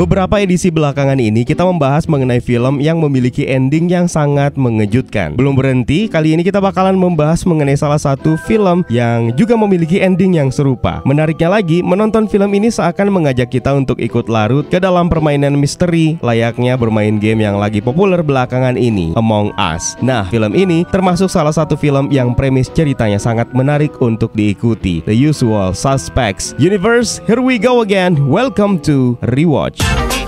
Beberapa edisi belakangan ini kita membahas mengenai film yang memiliki ending yang sangat mengejutkan. Belum berhenti, kali ini kita bakalan membahas mengenai salah satu film yang juga memiliki ending yang serupa. Menariknya lagi, menonton film ini seakan mengajak kita untuk ikut larut ke dalam permainan misteri layaknya bermain game yang lagi populer belakangan ini, Among Us. Nah, film ini termasuk salah satu film yang premis ceritanya sangat menarik untuk diikuti. The Usual Suspects Universe, here we go again. Welcome to Rewatch. Thank you.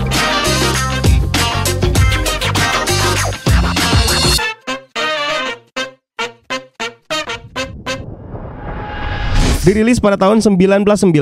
Dirilis pada tahun 1995,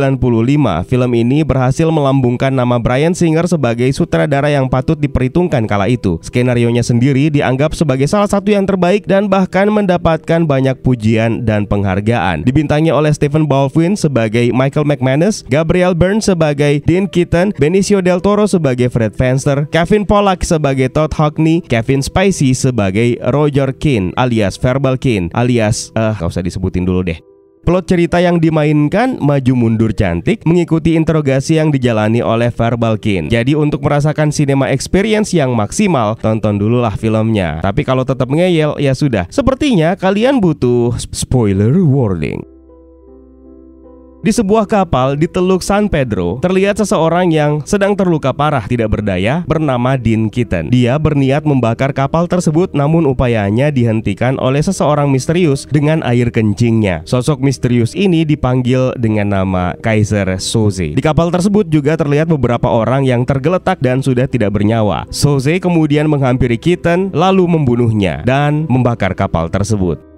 film ini berhasil melambungkan nama Brian Singer sebagai sutradara yang patut diperhitungkan kala itu. Skenarionya sendiri dianggap sebagai salah satu yang terbaik dan bahkan mendapatkan banyak pujian dan penghargaan. Dibintangi oleh Stephen Baldwin sebagai Michael McManus, Gabriel Byrne sebagai Dean Keaton, Benicio del Toro sebagai Fred Fenster, Kevin Pollak sebagai Todd Hockney, Kevin Spacey sebagai Roger Keane alias Verbal Keane alias eh uh, gak usah disebutin dulu deh. Plot cerita yang dimainkan maju mundur cantik mengikuti interogasi yang dijalani oleh Verbalkin. Jadi untuk merasakan cinema experience yang maksimal, tonton dululah filmnya. Tapi kalau tetap ngeyel ya sudah. Sepertinya kalian butuh spoiler warning. Di sebuah kapal di Teluk San Pedro, terlihat seseorang yang sedang terluka parah tidak berdaya bernama Dean Kitten. Dia berniat membakar kapal tersebut namun upayanya dihentikan oleh seseorang misterius dengan air kencingnya. Sosok misterius ini dipanggil dengan nama Kaiser Soze. Di kapal tersebut juga terlihat beberapa orang yang tergeletak dan sudah tidak bernyawa. Soze kemudian menghampiri Kitten lalu membunuhnya dan membakar kapal tersebut.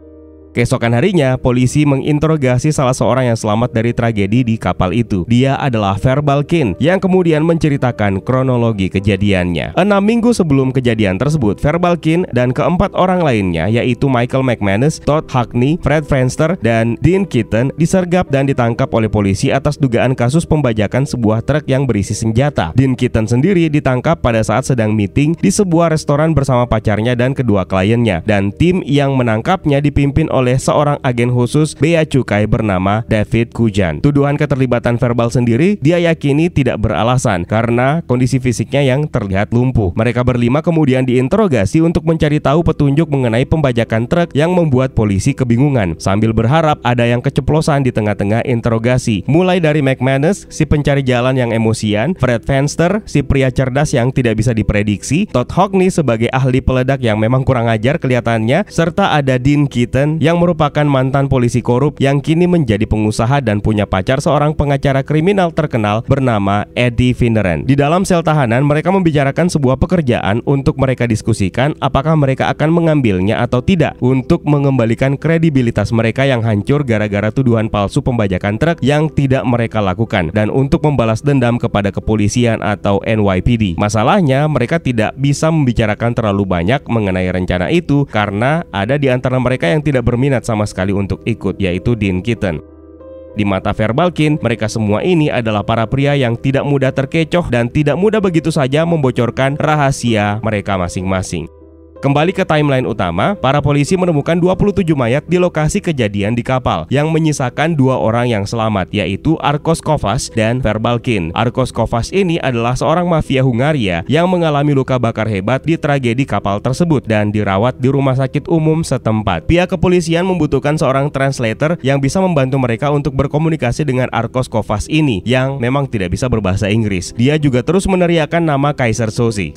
Keesokan harinya, polisi menginterogasi salah seorang yang selamat dari tragedi di kapal itu. Dia adalah Verbal Kin yang kemudian menceritakan kronologi kejadiannya. Enam minggu sebelum kejadian tersebut, Verbal Kin dan keempat orang lainnya yaitu Michael McManus, Todd Hackney, Fred Frenster, dan Dean Kitten disergap dan ditangkap oleh polisi atas dugaan kasus pembajakan sebuah truk yang berisi senjata. Dean Kitten sendiri ditangkap pada saat sedang meeting di sebuah restoran bersama pacarnya dan kedua kliennya. Dan tim yang menangkapnya dipimpin oleh oleh seorang agen khusus Bea Cukai bernama David Kujan. Tuduhan keterlibatan verbal sendiri dia yakini tidak beralasan karena kondisi fisiknya yang terlihat lumpuh. Mereka berlima kemudian diinterogasi untuk mencari tahu petunjuk mengenai pembajakan truk yang membuat polisi kebingungan sambil berharap ada yang keceplosan di tengah-tengah interogasi. Mulai dari McManus, si pencari jalan yang emosian, Fred Fenster, si pria cerdas yang tidak bisa diprediksi, Todd Hockney sebagai ahli peledak yang memang kurang ajar kelihatannya, serta ada Dean Keaton yang yang merupakan mantan polisi korup yang kini menjadi pengusaha dan punya pacar seorang pengacara kriminal terkenal bernama Eddie Vineren. Di dalam sel tahanan, mereka membicarakan sebuah pekerjaan untuk mereka diskusikan apakah mereka akan mengambilnya atau tidak untuk mengembalikan kredibilitas mereka yang hancur gara-gara tuduhan palsu pembajakan truk yang tidak mereka lakukan dan untuk membalas dendam kepada kepolisian atau NYPD. Masalahnya, mereka tidak bisa membicarakan terlalu banyak mengenai rencana itu karena ada di antara mereka yang tidak berminat minat sama sekali untuk ikut, yaitu Dean Keaton. Di mata Verbalkin, mereka semua ini adalah para pria yang tidak mudah terkecoh dan tidak mudah begitu saja membocorkan rahasia mereka masing-masing. Kembali ke timeline utama, para polisi menemukan 27 mayat di lokasi kejadian di kapal yang menyisakan dua orang yang selamat yaitu Arkos Kovas dan Verbalkin. Arkos Kovas ini adalah seorang mafia Hungaria yang mengalami luka bakar hebat di tragedi kapal tersebut dan dirawat di rumah sakit umum setempat. Pihak kepolisian membutuhkan seorang translator yang bisa membantu mereka untuk berkomunikasi dengan Arkos Kovas ini yang memang tidak bisa berbahasa Inggris. Dia juga terus meneriakan nama Kaiser Sozi.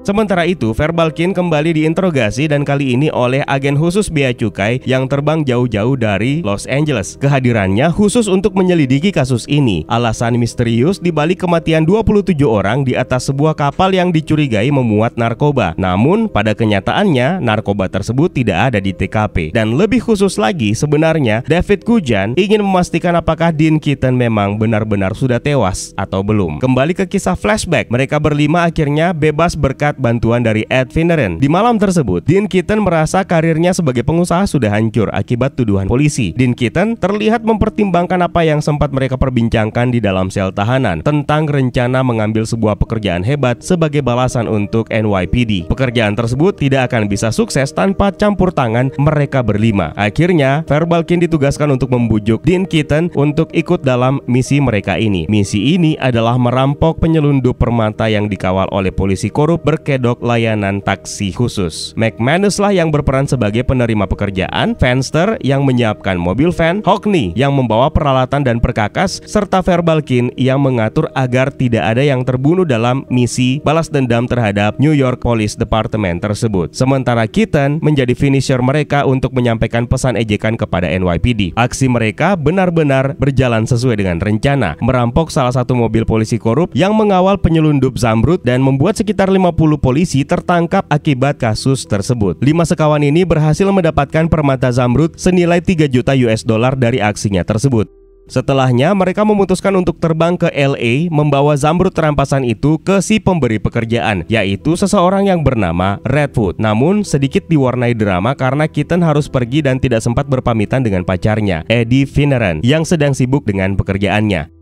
Sementara itu, Verbalkin kembali diinterogasi dan kali ini oleh agen khusus Bea Cukai yang terbang jauh-jauh dari Los Angeles. Kehadirannya khusus untuk menyelidiki kasus ini. Alasan misterius dibalik kematian 27 orang di atas sebuah kapal yang dicurigai memuat narkoba. Namun, pada kenyataannya, narkoba tersebut tidak ada di TKP. Dan lebih khusus lagi, sebenarnya David Kujan ingin memastikan apakah Dean Keaton memang benar-benar sudah tewas atau belum. Kembali ke kisah flashback, mereka berlima akhirnya bebas berkat berkat bantuan dari Ed Vineren Di malam tersebut, Dean Keaton merasa karirnya sebagai pengusaha sudah hancur akibat tuduhan polisi. Dean Keaton terlihat mempertimbangkan apa yang sempat mereka perbincangkan di dalam sel tahanan tentang rencana mengambil sebuah pekerjaan hebat sebagai balasan untuk NYPD. Pekerjaan tersebut tidak akan bisa sukses tanpa campur tangan mereka berlima. Akhirnya, Verbalkin ditugaskan untuk membujuk Dean Keaton untuk ikut dalam misi mereka ini. Misi ini adalah merampok penyelundup permata yang dikawal oleh polisi korup ber berkedok layanan taksi khusus. McManus lah yang berperan sebagai penerima pekerjaan, Fenster yang menyiapkan mobil van, Hockney yang membawa peralatan dan perkakas, serta Verbalkin yang mengatur agar tidak ada yang terbunuh dalam misi balas dendam terhadap New York Police Department tersebut. Sementara Keaton menjadi finisher mereka untuk menyampaikan pesan ejekan kepada NYPD. Aksi mereka benar-benar berjalan sesuai dengan rencana, merampok salah satu mobil polisi korup yang mengawal penyelundup Zamrud dan membuat sekitar 50 10 polisi tertangkap akibat kasus tersebut. Lima sekawan ini berhasil mendapatkan permata zamrud senilai 3 juta US dollar dari aksinya tersebut. Setelahnya, mereka memutuskan untuk terbang ke LA membawa zamrud rampasan itu ke si pemberi pekerjaan, yaitu seseorang yang bernama Redwood. Namun, sedikit diwarnai drama karena Kitten harus pergi dan tidak sempat berpamitan dengan pacarnya, Eddie Finneran, yang sedang sibuk dengan pekerjaannya.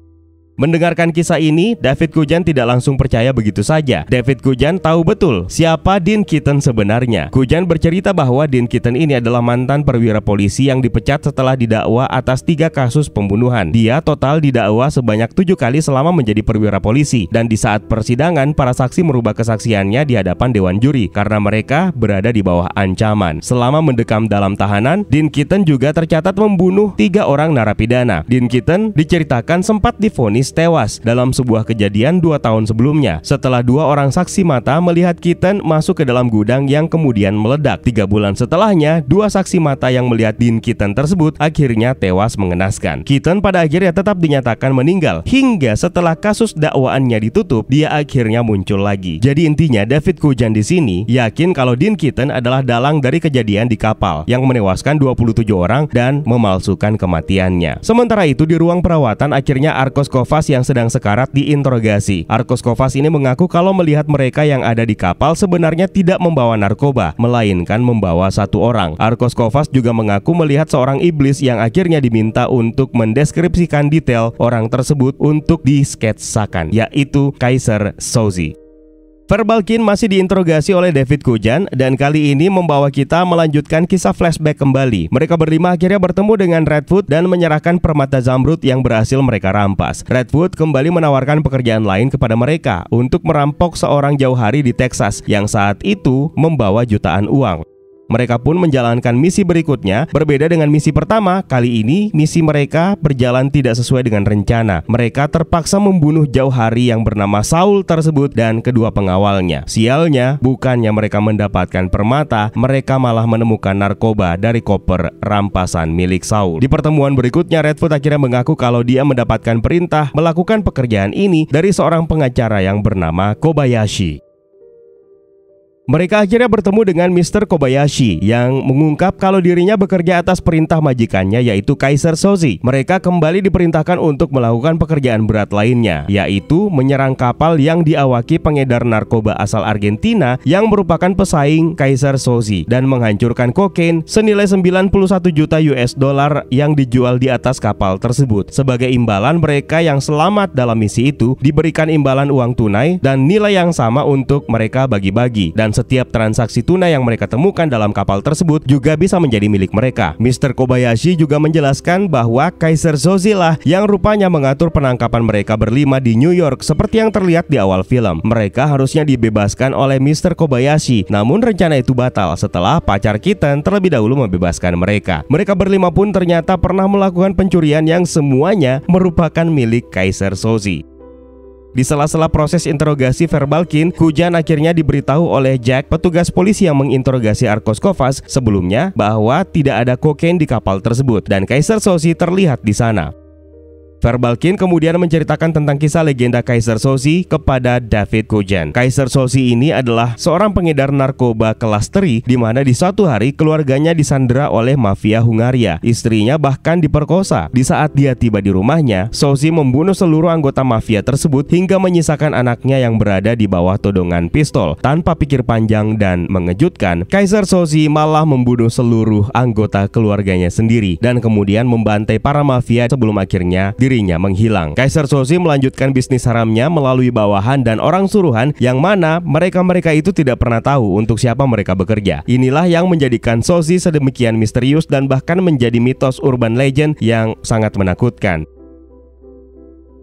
Mendengarkan kisah ini, David Kujan tidak langsung percaya begitu saja. David Kujan tahu betul siapa Dean Kitten sebenarnya. Kujan bercerita bahwa Dean Kitten ini adalah mantan perwira polisi yang dipecat setelah didakwa atas tiga kasus pembunuhan. Dia total didakwa sebanyak tujuh kali selama menjadi perwira polisi. Dan di saat persidangan, para saksi merubah kesaksiannya di hadapan Dewan Juri karena mereka berada di bawah ancaman. Selama mendekam dalam tahanan, Dean Kitten juga tercatat membunuh tiga orang narapidana. Dean Kitten diceritakan sempat difonis tewas dalam sebuah kejadian dua tahun sebelumnya setelah dua orang saksi mata melihat Kitten masuk ke dalam gudang yang kemudian meledak. Tiga bulan setelahnya, dua saksi mata yang melihat Dean Kitten tersebut akhirnya tewas mengenaskan. Kitten pada akhirnya tetap dinyatakan meninggal hingga setelah kasus dakwaannya ditutup, dia akhirnya muncul lagi. Jadi intinya David Kujan di sini yakin kalau Dean Kitten adalah dalang dari kejadian di kapal yang menewaskan 27 orang dan memalsukan kematiannya. Sementara itu di ruang perawatan akhirnya Arkoskova Kovas yang sedang sekarat diinterogasi. Arkos Kovas ini mengaku kalau melihat mereka yang ada di kapal sebenarnya tidak membawa narkoba, melainkan membawa satu orang. Arkos Kovas juga mengaku melihat seorang iblis yang akhirnya diminta untuk mendeskripsikan detail orang tersebut untuk disketsakan, yaitu Kaiser Sozi. Verbal Verbalkin masih diinterogasi oleh David Kujan dan kali ini membawa kita melanjutkan kisah flashback kembali. Mereka berlima akhirnya bertemu dengan Redwood dan menyerahkan permata zamrud yang berhasil mereka rampas. Redwood kembali menawarkan pekerjaan lain kepada mereka untuk merampok seorang jauh hari di Texas yang saat itu membawa jutaan uang. Mereka pun menjalankan misi berikutnya, berbeda dengan misi pertama. Kali ini, misi mereka berjalan tidak sesuai dengan rencana. Mereka terpaksa membunuh jauh hari yang bernama Saul tersebut dan kedua pengawalnya. Sialnya, bukannya mereka mendapatkan permata, mereka malah menemukan narkoba dari koper rampasan milik Saul. Di pertemuan berikutnya, Redfoot akhirnya mengaku kalau dia mendapatkan perintah melakukan pekerjaan ini dari seorang pengacara yang bernama Kobayashi. Mereka akhirnya bertemu dengan Mr. Kobayashi yang mengungkap kalau dirinya bekerja atas perintah majikannya yaitu Kaiser Sozi. Mereka kembali diperintahkan untuk melakukan pekerjaan berat lainnya yaitu menyerang kapal yang diawaki pengedar narkoba asal Argentina yang merupakan pesaing Kaiser Sozi dan menghancurkan kokain senilai 91 juta US dollar yang dijual di atas kapal tersebut. Sebagai imbalan mereka yang selamat dalam misi itu diberikan imbalan uang tunai dan nilai yang sama untuk mereka bagi-bagi dan setiap transaksi tunai yang mereka temukan dalam kapal tersebut juga bisa menjadi milik mereka. Mr. Kobayashi juga menjelaskan bahwa Kaiser Zozilla yang rupanya mengatur penangkapan mereka berlima di New York seperti yang terlihat di awal film. Mereka harusnya dibebaskan oleh Mr. Kobayashi, namun rencana itu batal setelah pacar Kitten terlebih dahulu membebaskan mereka. Mereka berlima pun ternyata pernah melakukan pencurian yang semuanya merupakan milik Kaiser Sozi. Di sela-sela proses interogasi verbal Kin, Kujan akhirnya diberitahu oleh Jack, petugas polisi yang menginterogasi Arkos Kovas sebelumnya bahwa tidak ada kokain di kapal tersebut dan Kaiser Sosi terlihat di sana. Verbalkin kemudian menceritakan tentang kisah legenda Kaiser Sosi kepada David Kojan. Kaiser Sosi ini adalah seorang pengedar narkoba kelas teri di mana di suatu hari keluarganya disandera oleh mafia Hungaria. Istrinya bahkan diperkosa. Di saat dia tiba di rumahnya, Sosi membunuh seluruh anggota mafia tersebut hingga menyisakan anaknya yang berada di bawah todongan pistol. Tanpa pikir panjang dan mengejutkan, Kaiser Sosi malah membunuh seluruh anggota keluarganya sendiri dan kemudian membantai para mafia sebelum akhirnya di dirinya menghilang. Kaiser Sozi melanjutkan bisnis haramnya melalui bawahan dan orang suruhan yang mana mereka-mereka itu tidak pernah tahu untuk siapa mereka bekerja. Inilah yang menjadikan Sozi sedemikian misterius dan bahkan menjadi mitos urban legend yang sangat menakutkan.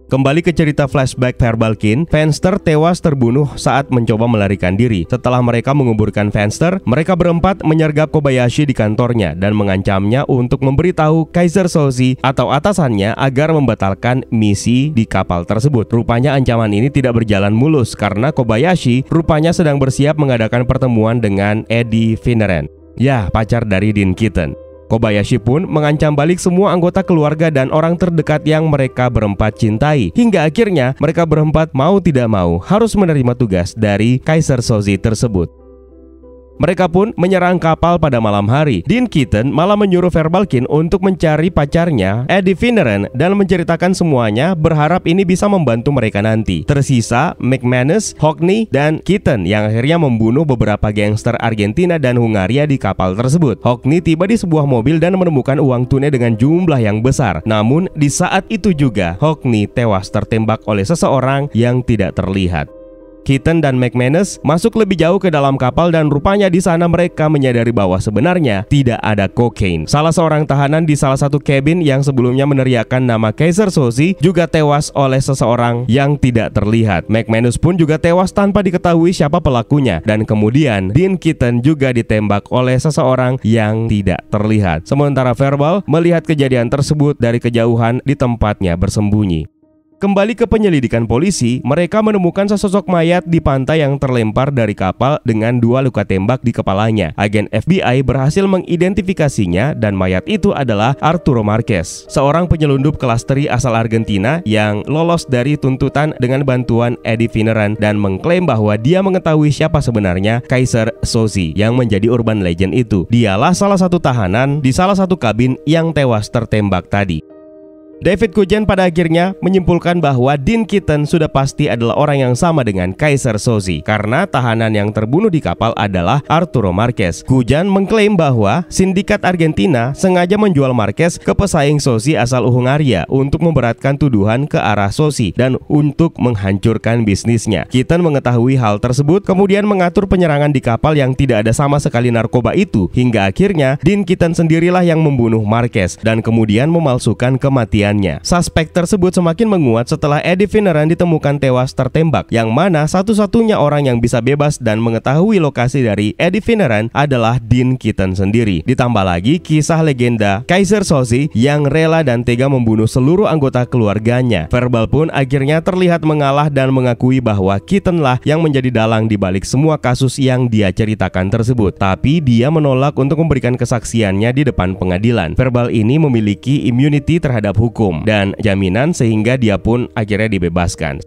Kembali ke cerita flashback Verbalkin, Fenster tewas terbunuh saat mencoba melarikan diri. Setelah mereka menguburkan Fenster, mereka berempat menyergap Kobayashi di kantornya dan mengancamnya untuk memberitahu Kaiser Sozi atau atasannya agar membatalkan misi di kapal tersebut. Rupanya ancaman ini tidak berjalan mulus karena Kobayashi rupanya sedang bersiap mengadakan pertemuan dengan Eddie Finneren. Ya, pacar dari Dean Kitten. Kobayashi pun mengancam balik semua anggota keluarga dan orang terdekat yang mereka berempat cintai. Hingga akhirnya mereka berempat mau tidak mau harus menerima tugas dari Kaiser Sozi tersebut. Mereka pun menyerang kapal pada malam hari. Dean Keaton malah menyuruh Verbalkin untuk mencari pacarnya, Eddie Finneran, dan menceritakan semuanya berharap ini bisa membantu mereka nanti. Tersisa McManus, Hockney, dan Keaton yang akhirnya membunuh beberapa gangster Argentina dan Hungaria di kapal tersebut. Hockney tiba di sebuah mobil dan menemukan uang tunai dengan jumlah yang besar. Namun, di saat itu juga, Hockney tewas tertembak oleh seseorang yang tidak terlihat. Kitten dan McManus masuk lebih jauh ke dalam kapal dan rupanya di sana mereka menyadari bahwa sebenarnya tidak ada kokain. Salah seorang tahanan di salah satu cabin yang sebelumnya meneriakkan nama Kaiser Sozi juga tewas oleh seseorang yang tidak terlihat. McManus pun juga tewas tanpa diketahui siapa pelakunya dan kemudian Dean Kitten juga ditembak oleh seseorang yang tidak terlihat. Sementara Verbal melihat kejadian tersebut dari kejauhan di tempatnya bersembunyi. Kembali ke penyelidikan polisi, mereka menemukan sesosok mayat di pantai yang terlempar dari kapal dengan dua luka tembak di kepalanya. Agen FBI berhasil mengidentifikasinya dan mayat itu adalah Arturo Marquez, seorang penyelundup kelas asal Argentina yang lolos dari tuntutan dengan bantuan Eddie Finneran dan mengklaim bahwa dia mengetahui siapa sebenarnya Kaiser Sozi yang menjadi urban legend itu. Dialah salah satu tahanan di salah satu kabin yang tewas tertembak tadi. David Kujan pada akhirnya menyimpulkan bahwa Dean Kitten sudah pasti adalah orang yang sama dengan Kaiser Sozi karena tahanan yang terbunuh di kapal adalah Arturo Marquez. Kujan mengklaim bahwa sindikat Argentina sengaja menjual Marquez ke pesaing Sozi asal Hungaria untuk memberatkan tuduhan ke arah Sozi dan untuk menghancurkan bisnisnya. Kitten mengetahui hal tersebut kemudian mengatur penyerangan di kapal yang tidak ada sama sekali narkoba itu hingga akhirnya Dean Kitten sendirilah yang membunuh Marquez dan kemudian memalsukan kematian kematiannya. Suspek tersebut semakin menguat setelah Eddie Finneran ditemukan tewas tertembak, yang mana satu-satunya orang yang bisa bebas dan mengetahui lokasi dari Eddie Finneran adalah Dean Keaton sendiri. Ditambah lagi kisah legenda Kaiser Sozi yang rela dan tega membunuh seluruh anggota keluarganya. Verbal pun akhirnya terlihat mengalah dan mengakui bahwa Keaton lah yang menjadi dalang di balik semua kasus yang dia ceritakan tersebut. Tapi dia menolak untuk memberikan kesaksiannya di depan pengadilan. Verbal ini memiliki immunity terhadap hukum hukum dan jaminan sehingga dia pun akhirnya dibebaskan.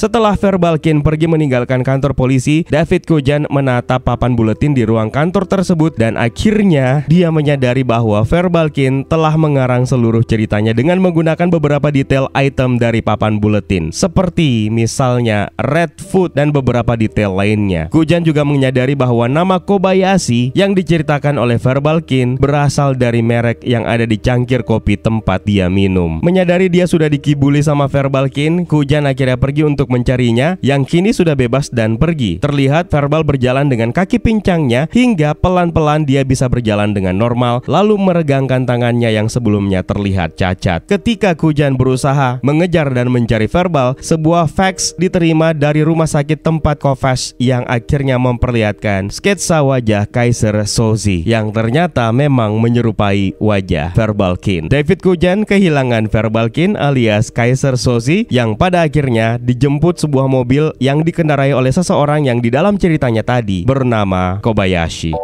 Setelah Verbalkin pergi meninggalkan kantor polisi, David Kojan menatap papan buletin di ruang kantor tersebut dan akhirnya dia menyadari bahwa Verbalkin telah mengarang seluruh ceritanya dengan menggunakan beberapa detail item dari papan buletin seperti misalnya Red Food dan beberapa detail lainnya. Kojan juga menyadari bahwa nama Kobayashi yang diceritakan oleh Verbalkin berasal dari merek yang ada di cangkir kopi tempat dia minum. Menyadari dia sudah dikibuli sama Verbalkin, Kojan akhirnya pergi untuk mencarinya yang kini sudah bebas dan pergi. Terlihat verbal berjalan dengan kaki pincangnya hingga pelan-pelan dia bisa berjalan dengan normal lalu meregangkan tangannya yang sebelumnya terlihat cacat. Ketika Kujan berusaha mengejar dan mencari verbal, sebuah fax diterima dari rumah sakit tempat Kovacs yang akhirnya memperlihatkan sketsa wajah Kaiser Sozi yang ternyata memang menyerupai wajah verbal kin. David Kujan kehilangan verbal kin alias Kaiser Sozi yang pada akhirnya dijemput menjemput sebuah mobil yang dikendarai oleh seseorang yang di dalam ceritanya tadi bernama Kobayashi.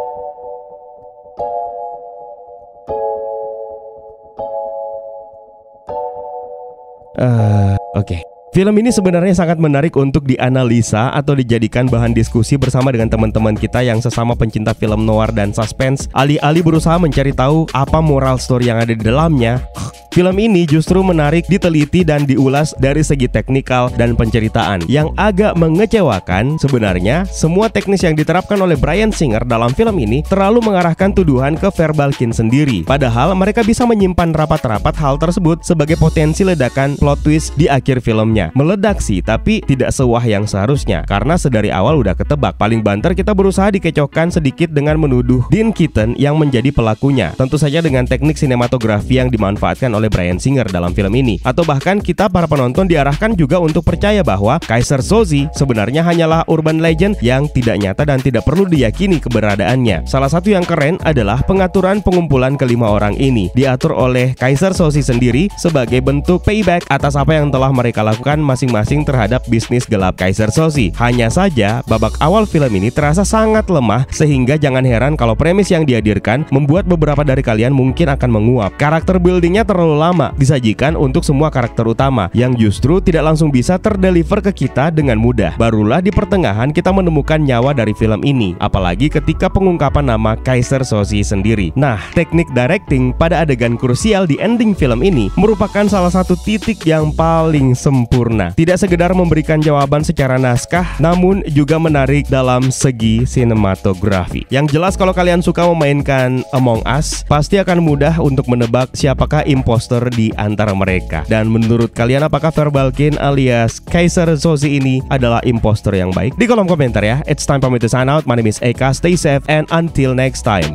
Uh, Oke. Okay. Film ini sebenarnya sangat menarik untuk dianalisa atau dijadikan bahan diskusi bersama dengan teman-teman kita yang sesama pencinta film noir dan suspense, Ali-ali berusaha mencari tahu apa moral story yang ada di dalamnya. Film ini justru menarik diteliti dan diulas dari segi teknikal dan penceritaan. Yang agak mengecewakan sebenarnya, semua teknis yang diterapkan oleh Brian Singer dalam film ini terlalu mengarahkan tuduhan ke Verbalkin sendiri. Padahal mereka bisa menyimpan rapat-rapat hal tersebut sebagai potensi ledakan plot twist di akhir filmnya. Meledak sih, tapi tidak sewah yang seharusnya karena sedari awal udah ketebak. Paling banter kita berusaha dikecohkan sedikit dengan menuduh Dean Keaton yang menjadi pelakunya. Tentu saja dengan teknik sinematografi yang dimanfaatkan oleh oleh Bryan Singer dalam film ini. Atau bahkan kita para penonton diarahkan juga untuk percaya bahwa Kaiser Sozi sebenarnya hanyalah urban legend yang tidak nyata dan tidak perlu diyakini keberadaannya. Salah satu yang keren adalah pengaturan pengumpulan kelima orang ini diatur oleh Kaiser Sozi sendiri sebagai bentuk payback atas apa yang telah mereka lakukan masing-masing terhadap bisnis gelap Kaiser Sozi. Hanya saja, babak awal film ini terasa sangat lemah sehingga jangan heran kalau premis yang dihadirkan membuat beberapa dari kalian mungkin akan menguap. Karakter buildingnya terlalu terlalu lama disajikan untuk semua karakter utama yang justru tidak langsung bisa terdeliver ke kita dengan mudah. Barulah di pertengahan kita menemukan nyawa dari film ini, apalagi ketika pengungkapan nama Kaiser Sozi sendiri. Nah, teknik directing pada adegan krusial di ending film ini merupakan salah satu titik yang paling sempurna. Tidak sekedar memberikan jawaban secara naskah, namun juga menarik dalam segi sinematografi. Yang jelas kalau kalian suka memainkan Among Us, pasti akan mudah untuk menebak siapakah impor imposter di antara mereka. Dan menurut kalian apakah Verbalkin alias Kaiser Sozi ini adalah imposter yang baik? Di kolom komentar ya. It's time for me to sign out. My name is Eka. Stay safe and until next time.